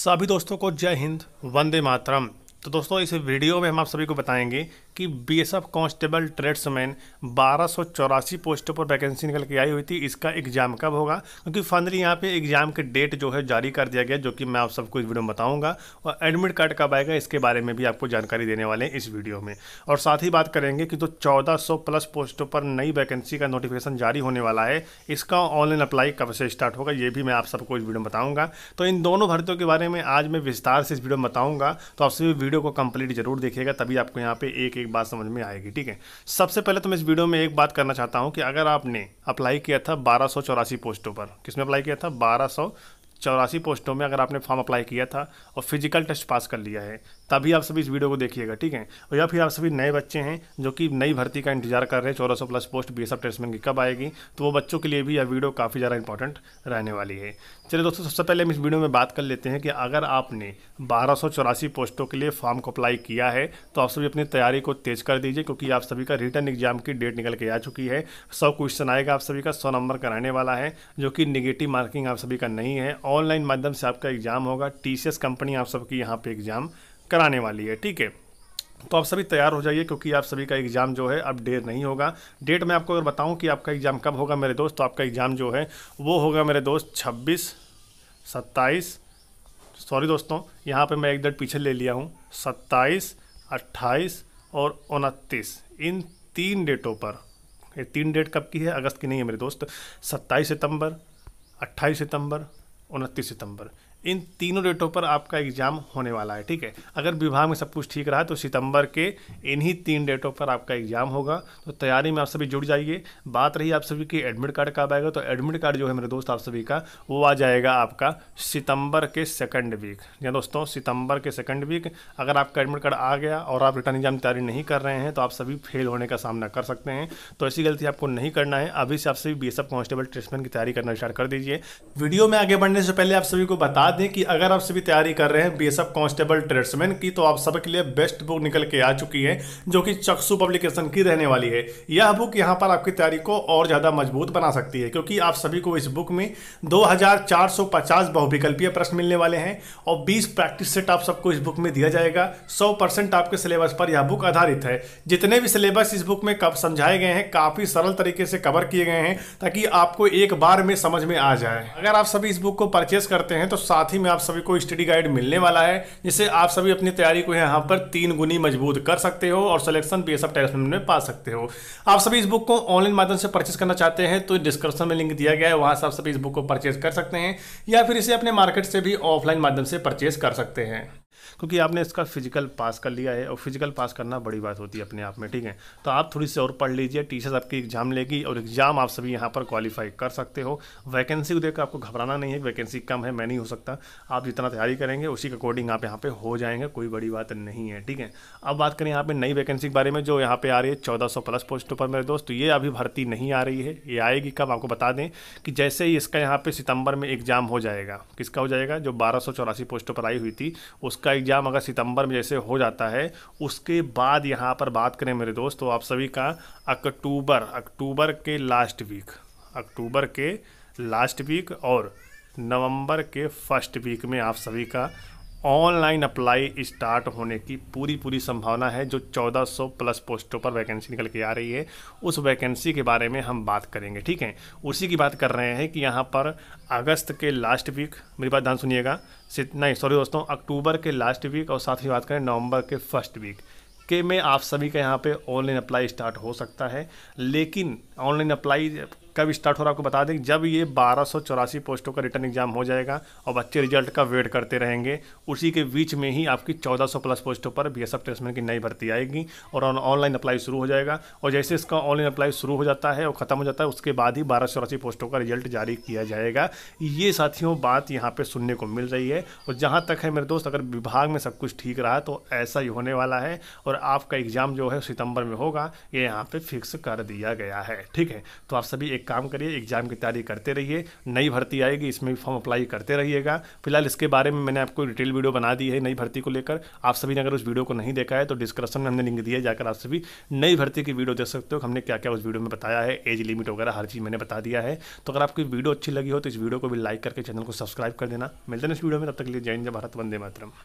सभी दोस्तों को जय हिंद वंदे मातरम तो दोस्तों इस वीडियो में हम आप सभी को बताएंगे कि B S F constable tradesman बारह सौ चौरासी पोस्टों पर वैकेंसी निकल के आई हुई थी इसका एग्जाम कब होगा क्योंकि फाइनली यहाँ पे एग्जाम के डेट जो है जारी कर दिया गया जो कि मैं आप सबको इस वीडियो में बताऊंगा और एडमिट कार्ड कब आएगा इसके बारे में भी आपको जानकारी देने वाले हैं इस वीडियो में और साथ ही बात करेंगे कि जो तो चौदह सौ प्लस पोस्टों पर नई वैकेंसी का नोटिफिकेशन जारी होने वाला है इसका ऑनलाइन अप्लाई कब से स्टार्ट होगा ये भी मैं आप सबको इस वीडियो में बताऊँगा तो इन दोनों भर्तियों के बारे में आज मैं विस्तार से इस वीडियो में बताऊँगा तो आप सभी वीडियो को कंप्लीट जरूर देखिएगा तभी आपको यहाँ पे एक आपकी एक बात समझ में आएगी ठीक है सबसे पहले तो मैं इस वीडियो में एक बात करना चाहता हूँ कि अगर आपने अप्लाई किया था बारह पोस्टों पर किसमें अप्लाई किया था बारह चौरासी पोस्टों में अगर आपने फॉर्म अप्लाई किया था और फिजिकल टेस्ट पास कर लिया है तभी आप सभी इस वीडियो को देखिएगा ठीक है और या फिर आप सभी नए बच्चे हैं जो कि नई भर्ती का इंतजार कर रहे हैं चौदह प्लस पोस्ट बी एस की कब आएगी तो वो बच्चों के लिए भी यह वीडियो काफ़ी ज़्यादा इंपॉर्टेंट रहने वाली है चलिए दोस्तों सबसे पहले हम इस वीडियो में बात कर लेते हैं कि अगर आपने बारह पोस्टों के लिए फॉर्म को अप्लाई किया है तो आप सभी अपनी तैयारी को तेज़ कर दीजिए क्योंकि आप सभी का रिटर्न एग्जाम की डेट निकल के आ चुकी है सौ क्वेश्चन आएगा आप सभी का सौ नंबर कराने वाला है जो कि निगेटिव मार्किंग आप सभी का नहीं है ऑनलाइन माध्यम से आपका एग्ज़ाम होगा टी कंपनी आप सबकी यहाँ पर एग्ज़ाम कराने वाली है ठीक है तो आप सभी तैयार हो जाइए क्योंकि आप सभी का एग्ज़ाम जो है अब देर नहीं होगा डेट मैं आपको अगर बताऊं कि आपका एग्ज़ाम कब होगा मेरे दोस्त तो आपका एग्ज़ाम जो है वो होगा मेरे दोस्त 26, 27, सॉरी दोस्तों यहाँ पे मैं एक डेट पीछे ले लिया हूँ 27, 28 और उनतीस इन तीन डेटों पर ये तीन डेट कब की है अगस्त की नहीं है मेरे दोस्त सत्ताईस सितम्बर अट्ठाईस सितम्बर उनतीस सितंबर इन तीनों डेटों पर आपका एग्ज़ाम होने वाला है ठीक है अगर विभाग में सब कुछ ठीक रहा तो सितंबर के इन्हीं तीन डेटों पर आपका एग्ज़ाम होगा तो तैयारी में आप सभी जुड़ जाइए बात रही आप सभी की एडमिट कार्ड कब आएगा तो एडमिट कार्ड जो है मेरे दोस्त आप सभी का वो आ जाएगा आपका सितंबर के सेकंड वीक या दोस्तों सितंबर के सेकंड वीक अगर आपका एडमिट कार्ड आ गया और आप रिटर्न एग्जाम तैयारी नहीं कर रहे हैं तो आप सभी फेल होने का सामना कर सकते हैं तो ऐसी गलती आपको नहीं करना है अभी से आप सभी बी कांस्टेबल ट्रेसमेंट की तैयारी करना स्टार्ट कर दीजिए वीडियो में आगे बढ़ने से पहले आप सभी को बता बता दें कि अगर आप सभी तैयारी कर रहे हैं बीएसएफ कांस्टेबल ट्रेड्समैन की तो आप सबके लिए बेस्ट बुक निकल के आ चुकी है जो कि चक्सू पब्लिकेशन की रहने वाली है यह बुक यहाँ पर आपकी तैयारी को और ज़्यादा मजबूत बना सकती है क्योंकि आप सभी को इस बुक में 2450 बहुविकल्पीय प्रश्न मिलने वाले हैं और बीस प्रैक्टिस सेट आप सबको इस बुक में दिया जाएगा सौ परसेंट आपके सिलेबस पर यह बुक आधारित है जितने भी सिलेबस इस बुक में कब समझाए गए हैं काफ़ी सरल तरीके से कवर किए गए हैं ताकि आपको एक बार में समझ में आ जाए अगर आप सभी इस बुक को परचेस करते हैं तो साथ ही में आप सभी को स्टडी गाइड मिलने वाला है जिससे आप सभी अपनी तैयारी को यहाँ पर तीन गुनी मजबूत कर सकते हो और सिलेक्शन बी एस एफ में पा सकते हो आप सभी इस बुक को ऑनलाइन माध्यम से परचेज करना चाहते हैं तो डिस्क्रिप्शन में लिंक दिया गया है वहाँ से आप सभी इस बुक को परचेज कर सकते हैं या फिर इसे अपने मार्केट से भी ऑफलाइन माध्यम से परचेज कर सकते हैं क्योंकि आपने इसका फिजिकल पास कर लिया है और फिजिकल पास करना बड़ी बात होती है अपने आप में ठीक है तो आप थोड़ी सी और पढ़ लीजिए टीचर्स आपकी एग्जाम लेगी और एग्जाम आप सभी यहाँ पर क्वालिफाई कर सकते हो वैकेंसी को देखकर आपको घबराना नहीं है वैकेंसी कम है मैं नहीं हो सकता आप जितना तैयारी करेंगे उसी के अकॉर्डिंग आप यहाँ पर हो जाएंगे कोई बड़ी बात नहीं है ठीक है अब बात करें यहाँ पर नई वैकेंसी के बारे में जो यहाँ पर आ रही है चौदह प्लस पोस्टों पर मेरे दोस्त तो ये अभी भर्ती नहीं आ रही है ये आएगी कब आपको बता दें कि जैसे ही इसका यहाँ पर सितंबर में एग्जाम हो जाएगा किसका हो जाएगा जो बारह पोस्टों पर आई हुई थी उसका आपका एग्ज़ाम अगर सितंबर में जैसे हो जाता है उसके बाद यहाँ पर बात करें मेरे दोस्त तो आप सभी का अक्टूबर अक्टूबर के लास्ट वीक अक्टूबर के लास्ट वीक और नवंबर के फर्स्ट वीक में आप सभी का ऑनलाइन अप्लाई स्टार्ट होने की पूरी पूरी संभावना है जो 1400 प्लस पोस्टों पर वैकेंसी निकल के आ रही है उस वैकेंसी के बारे में हम बात करेंगे ठीक है उसी की बात कर रहे हैं कि यहाँ पर अगस्त के लास्ट वीक मेरी बात ध्यान सुनिएगा नहीं सॉरी दोस्तों अक्टूबर के लास्ट वीक और साथ ही बात करें नवंबर के फर्स्ट वीक के में आप सभी का यहाँ पे ऑनलाइन अप्लाई स्टार्ट हो सकता है लेकिन ऑनलाइन अप्लाई कब स्टार्ट हो रहा है आपको बता दें जब ये बारह पोस्टों का रिटर्न एग्जाम हो जाएगा और बच्चे रिजल्ट का वेट करते रहेंगे उसी के बीच में ही आपकी 1400 प्लस पोस्टों पर बी एस की नई भर्ती आएगी और ऑनलाइन अप्लाई शुरू हो जाएगा और जैसे इसका ऑनलाइन अप्लाई शुरू हो जाता है और ख़त्म हो जाता है उसके बाद ही बारह पोस्टों का रिजल्ट जारी किया जाएगा ये साथियों बात यहाँ पर सुनने को मिल रही है और जहाँ तक है मेरे दोस्त अगर विभाग में सब कुछ ठीक रहा तो ऐसा ही होने वाला है और आपका एग्ज़ाम जो है सितंबर में होगा ये यहाँ पर फिक्स कर दिया गया है ठीक है तो आप सभी एक एक काम करिए एग्ज़ाम की तैयारी करते रहिए नई भर्ती आएगी इसमें भी फॉर्म अप्लाई करते रहिएगा फिलहाल इसके बारे में मैंने आपको डिटेल वीडियो बना दी है नई भर्ती को लेकर आप सभी ने अगर उस वीडियो को नहीं देखा है तो डिस्क्रिप्शन में हमने लिंक दिया जाकर आप सभी नई भर्ती की वीडियो देख सकते हो हमने क्या क्या उस वीडियो में बताया है एज लिमिट वगैरह हर चीज़ मैंने बता दिया है तो अगर आपकी वीडियो अच्छी लगी हो तो इस वीडियो को भी लाइक करके चैनल को सब्सक्राइब कर देना मिलते हैं इस वीडियो में तब तक लिए जय हिंद भारत वंदे मातरम